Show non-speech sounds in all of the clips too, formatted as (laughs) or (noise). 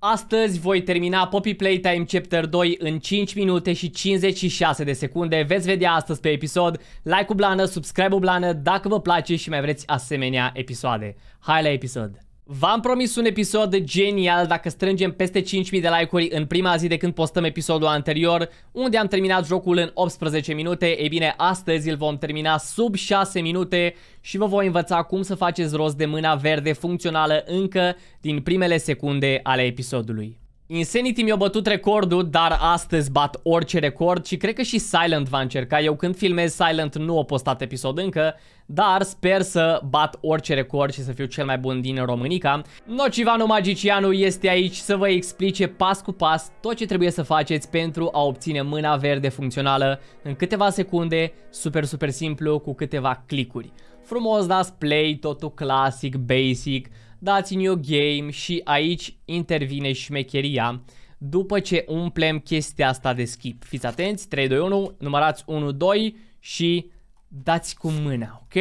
Astăzi voi termina Poppy Playtime Chapter 2 în 5 minute și 56 de secunde. Veți vedea astăzi pe episod. Like-ul blană, subscribe-ul blană dacă vă place și mai vreți asemenea episoade. Hai la episod! V-am promis un episod genial dacă strângem peste 5.000 de like-uri în prima zi de când postăm episodul anterior, unde am terminat jocul în 18 minute. Ei bine, astăzi îl vom termina sub 6 minute și vă voi învăța cum să faceți rost de mâna verde funcțională încă din primele secunde ale episodului. Insanity mi-a bătut recordul, dar astăzi bat orice record și cred că și Silent va încerca. Eu când filmez Silent nu a postat episod încă, dar sper să bat orice record și să fiu cel mai bun din Românica. Nocivanu Magicianu este aici să vă explice pas cu pas tot ce trebuie să faceți pentru a obține mâna verde funcțională în câteva secunde, super super simplu, cu câteva clicuri. Frumos dați play, totul clasic, basic, dați new game și aici intervine șmecheria după ce umplem chestia asta de skip. Fiți atenți, 3, 2, 1, numărați 1, 2 și dați cu mâna, ok?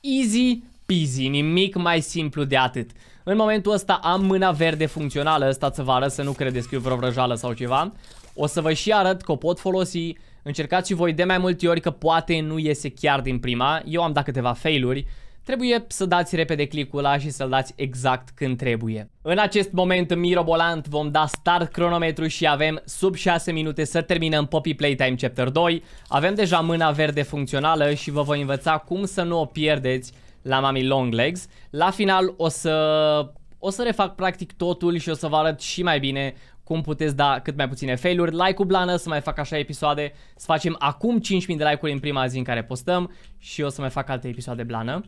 Easy peasy, nimic mai simplu de atât. În momentul ăsta am mâna verde funcțională, stați să vă arăt să nu credeți că e vreo vrăjală sau ceva. O să vă și arăt că o pot folosi, încercați și voi de mai multe ori că poate nu iese chiar din prima, eu am dat câteva failuri, trebuie să dați repede clicul ăla și să-l dați exact când trebuie. În acest moment mirobolant vom da start cronometru și avem sub 6 minute să terminăm Poppy Playtime Chapter 2. Avem deja mâna verde funcțională și vă voi învăța cum să nu o pierdeți la Mami Long Legs. La final o să, o să refac practic totul și o să vă arăt și mai bine cum puteți da cât mai puține failuri, like-ul blană, să mai fac așa episoade, să facem acum 5.000 de like-uri în prima zi în care postăm și o să mai fac alte episoade blană.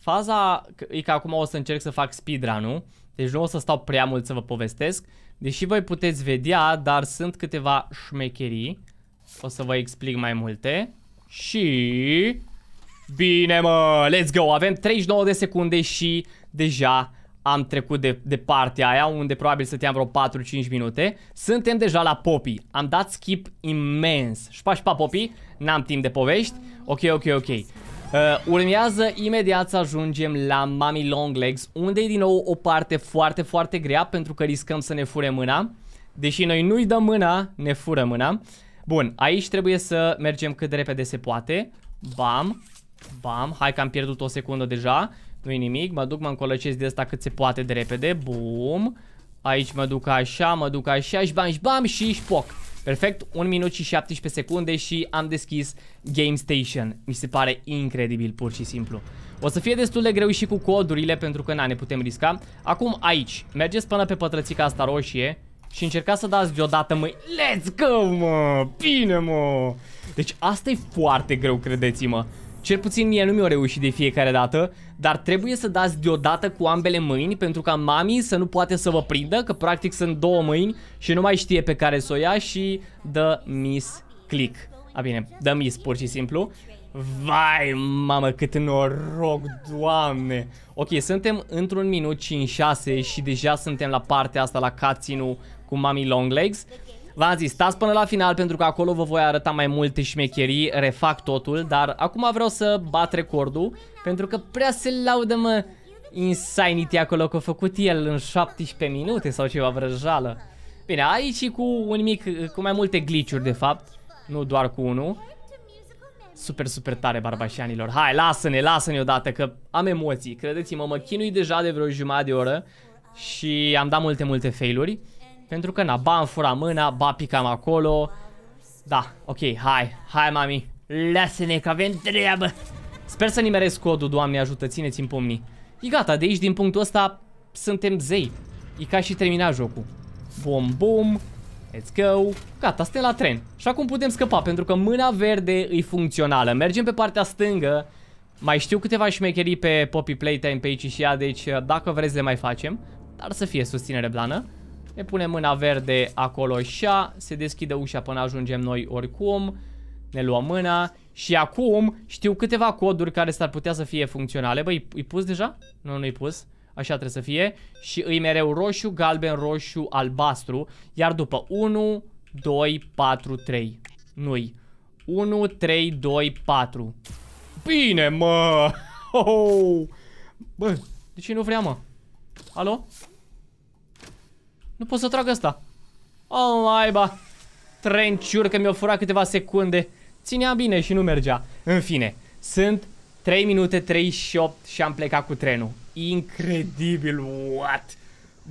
Faza e că acum o să încerc să fac speedrun-ul, deci nu o să stau prea mult să vă povestesc, deși voi puteți vedea, dar sunt câteva șmecherii, o să vă explic mai multe și Bine, mă, let's go. Avem 39 de secunde și deja am trecut de, de partea aia, unde probabil să stăteam vreo 4-5 minute. Suntem deja la popi. Am dat skip imens. Șpa, șpa, popii, N-am timp de povești. Ok, ok, ok. Uh, urmează imediat să ajungem la Mami Legs, unde e din nou o parte foarte, foarte grea, pentru că riscăm să ne fure mâna. Deși noi nu-i dăm mâna, ne fură mâna. Bun, aici trebuie să mergem cât de repede se poate. Bam, Bam, hai că am pierdut o secundă deja. Nu-i nimic, mă duc, mă încolăcesc de asta cât se poate de repede. Bum. Aici mă duc așa, mă duc așa, și bam, și bam și șpoc. Perfect, 1 minut și 17 secunde și am deschis Game Station. Mi se pare incredibil, pur și simplu. O să fie destul de greu și cu codurile, pentru că na, ne putem risca. Acum aici, mergeți până pe pătrățica asta roșie și încercați să dați deodată mâini. Let's go, mă! Bine, mă! Deci asta e foarte greu, credeți-mă. Cel puțin mie nu mi-o reușit de fiecare dată, dar trebuie să dați deodată cu ambele mâini pentru ca mami să nu poate să vă prindă, că practic sunt două mâini și nu mai știe pe care să o ia și dă miss click. A bine, dă miss pur și simplu. Vai, mamă, cât noroc, doamne! Ok, suntem într-un minut 5-6 și deja suntem la partea asta, la cutscene cu Mami Longlegs. V-am zis, stați până la final pentru că acolo vă voi arăta mai multe șmecherii, refac totul, dar acum vreau să bat recordul pentru că prea se laudă, mă, Insanity acolo că a făcut el în 17 minute sau ceva vrăjală. Bine, aici cu un mic, cu mai multe glitch de fapt, nu doar cu unul. Super, super tare, barbașanilor. Hai, lasă-ne, lasă-ne odată, că am emoții. Credeți-mă, mă chinui deja de vreo jumătate de oră și am dat multe, multe failuri. Pentru că, na, ba am furat mâna, ba picam acolo. Da, ok, hai, hai, mami. Lasă-ne că avem treabă. Sper să nimeresc codul, doamne ajută, țineți-mi pomnii. E gata, de aici, din punctul ăsta, suntem zei. E ca și termina jocul. Bum, bum, let's go. Gata, suntem la tren. Și acum putem scăpa, pentru că mâna verde e funcțională. Mergem pe partea stângă. Mai știu câteva șmecherii pe Poppy Playtime, pe aici și ea, deci dacă vreți le mai facem. Dar să fie susținere blană. Ne punem mâna verde acolo așa, se deschide ușa până ajungem noi oricum, ne luăm mâna și acum știu câteva coduri care s-ar putea să fie funcționale. Băi, îi pus deja? Nu, nu-i pus. Așa trebuie să fie. Și îi mereu roșu, galben, roșu, albastru. Iar după 1, 2, 4, 3. Nu-i. 1, 3, 2, 4. Bine, mă! (laughs) Oh! Bă, de ce nu vrea, mă? Alo? Nu pot să trag asta. Oh, laiba! Trenciur că mi-o furat câteva secunde. Ținea bine și nu mergea. În fine, sunt 3 minute 38 și am plecat cu trenul. Incredibil, what?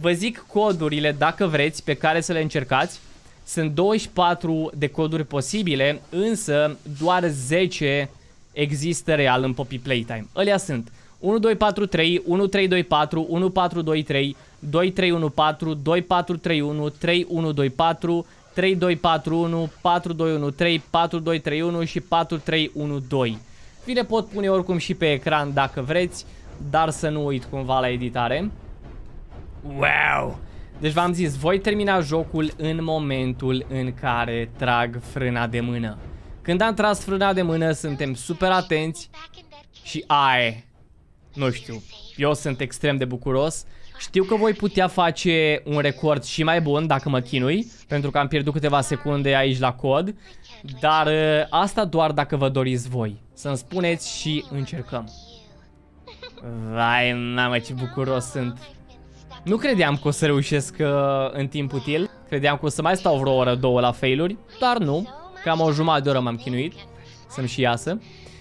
Vă zic codurile, dacă vreți, pe care să le încercați. Sunt 24 de coduri posibile, însă doar 10 există real în Poppy Playtime. Alea sunt 1, 2, 4, 3, 1, 3, 2, 4, 1, 4, 2, 3, 2, 3, 1, 4, 2, 4, 3, 1, 3, 1, 2, 4, 3, 2, 4, 1, 4, 2, 1, 3, 4, 2, 3, 1 și 4, 3, 1, 2. Vi le pot pune oricum și pe ecran dacă vreți, dar să nu uit cumva la editare. Wow! Deci v-am zis, voi termina jocul în momentul în care trag frâna de mână. Când am tras frâna de mână, suntem super atenți și ai! nu știu, eu sunt extrem de bucuros. Știu că voi putea face un record și mai bun dacă mă chinui, pentru că am pierdut câteva secunde aici la cod, dar uh, asta doar dacă vă doriți voi. Să-mi spuneți și încercăm. Vai, mamă, ce bucuros sunt. Nu credeam că o să reușesc uh, în timp util. Credeam că o să mai stau vreo oră, două la failuri, dar nu. Cam o jumătate de oră m-am chinuit să-mi și iasă.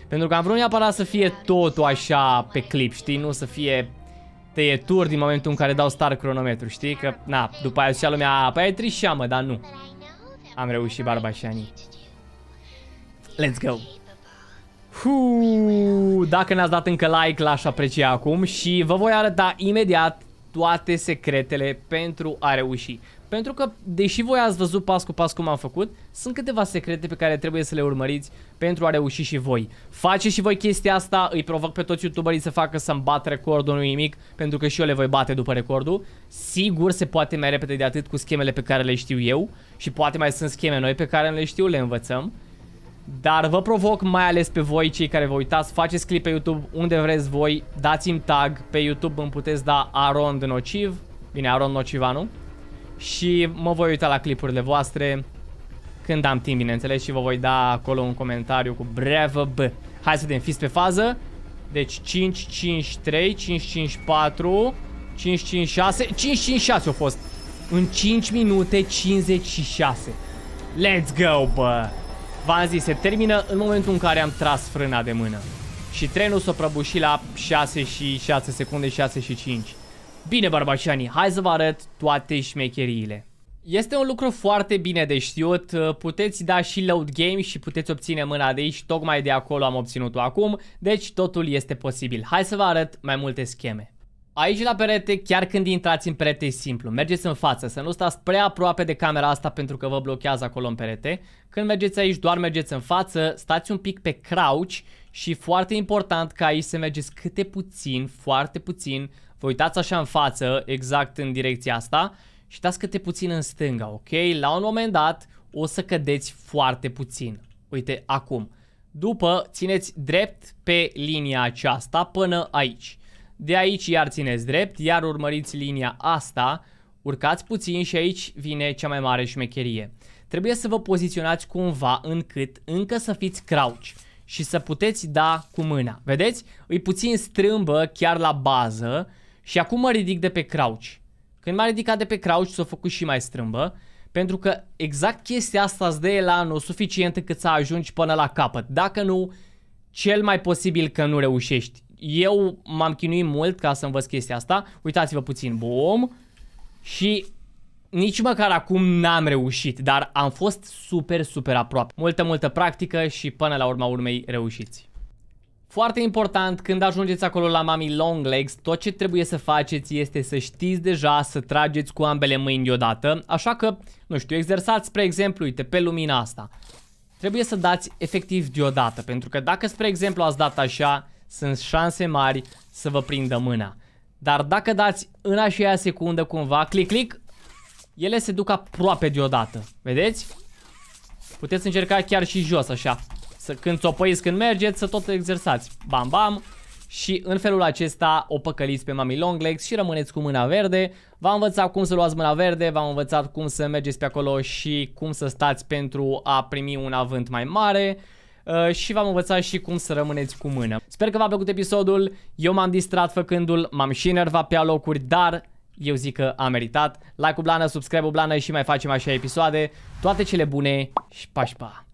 Pentru că am vrut neapărat să fie totul așa pe clip, știi? Nu să fie tăieturi din momentul în care dau star cronometru, știi? Că, na, după aia zicea lumea, păi e trișea, mă, dar nu. Am reușit barbașanii. Let's go! Huu, dacă n-ați dat încă like, l-aș aprecia acum și vă voi arăta imediat toate secretele pentru a reuși. Pentru că, deși voi ați văzut pas cu pas cum am făcut, sunt câteva secrete pe care trebuie să le urmăriți pentru a reuși și voi. Faceți și voi chestia asta, îi provoc pe toți youtuberii să facă să-mi bat recordul, nu nimic, pentru că și eu le voi bate după recordul. Sigur se poate mai repede de atât cu schemele pe care le știu eu și poate mai sunt scheme noi pe care le știu, le învățăm. Dar vă provoc mai ales pe voi, cei care vă uitați, faceți clip pe YouTube unde vreți voi, dați-mi tag, pe YouTube îmi puteți da Aron Nociv, bine Aron Nocivanu, și mă voi uita la clipurile voastre când am timp, bineînțeles, și vă voi da acolo un comentariu cu brevă B. Hai să vedem, fiți pe fază. Deci 5, 5, 3, 5, 5, 4, 5, 5, 6, 5, 5, 6 au fost. În 5 minute 56. Let's go, bă! V-am zis, se termină în momentul în care am tras frâna de mână. Și trenul s-a prăbușit la 6 și 6 secunde, 6 și 5. Bine, barbașanii, hai să vă arăt toate șmecheriile. Este un lucru foarte bine de știut, puteți da și load game și puteți obține mâna de aici, tocmai de acolo am obținut-o acum, deci totul este posibil. Hai să vă arăt mai multe scheme. Aici la perete, chiar când intrați în perete e simplu, mergeți în față, să nu stați prea aproape de camera asta pentru că vă blochează acolo în perete. Când mergeți aici, doar mergeți în față, stați un pic pe crouch și foarte important ca aici să mergeți câte puțin, foarte puțin, Vă uitați așa în față, exact în direcția asta și dați câte puțin în stânga, ok? La un moment dat o să cădeți foarte puțin. Uite, acum. După, țineți drept pe linia aceasta până aici. De aici iar țineți drept, iar urmăriți linia asta, urcați puțin și aici vine cea mai mare șmecherie. Trebuie să vă poziționați cumva încât încă să fiți crouch și să puteți da cu mâna. Vedeți? Îi puțin strâmbă chiar la bază și acum mă ridic de pe crouch. Când m-a ridicat de pe crouch, s-a făcut și mai strâmbă. Pentru că exact chestia asta îți dă elanul suficient încât să ajungi până la capăt. Dacă nu, cel mai posibil că nu reușești. Eu m-am chinuit mult ca să învăț chestia asta. Uitați-vă puțin, bum. Și nici măcar acum n-am reușit, dar am fost super, super aproape. Multă, multă practică și până la urma urmei reușiți. Foarte important, când ajungeți acolo la Mami Long Legs, tot ce trebuie să faceți este să știți deja să trageți cu ambele mâini deodată, așa că, nu știu, exersați, spre exemplu, uite, pe lumina asta. Trebuie să dați efectiv deodată, pentru că dacă, spre exemplu, ați dat așa, sunt șanse mari să vă prindă mâna. Dar dacă dați în aceea secundă cumva, clic clic, ele se duc aproape deodată. Vedeți? Puteți încerca chiar și jos, așa. Să, când s-o păiți când mergeți, să tot exersați. Bam, bam. Și în felul acesta o păcăliți pe mami legs și rămâneți cu mâna verde. V-am învățat cum să luați mâna verde, v-am învățat cum să mergeți pe acolo și cum să stați pentru a primi un avânt mai mare uh, și v-am învățat și cum să rămâneți cu mână. Sper că v-a plăcut episodul, eu m-am distrat făcându-l, m-am și enervat pe alocuri, dar eu zic că a meritat. Like-ul blană, subscribe-ul blană și mai facem așa episoade. Toate cele bune și pașpa! Pa.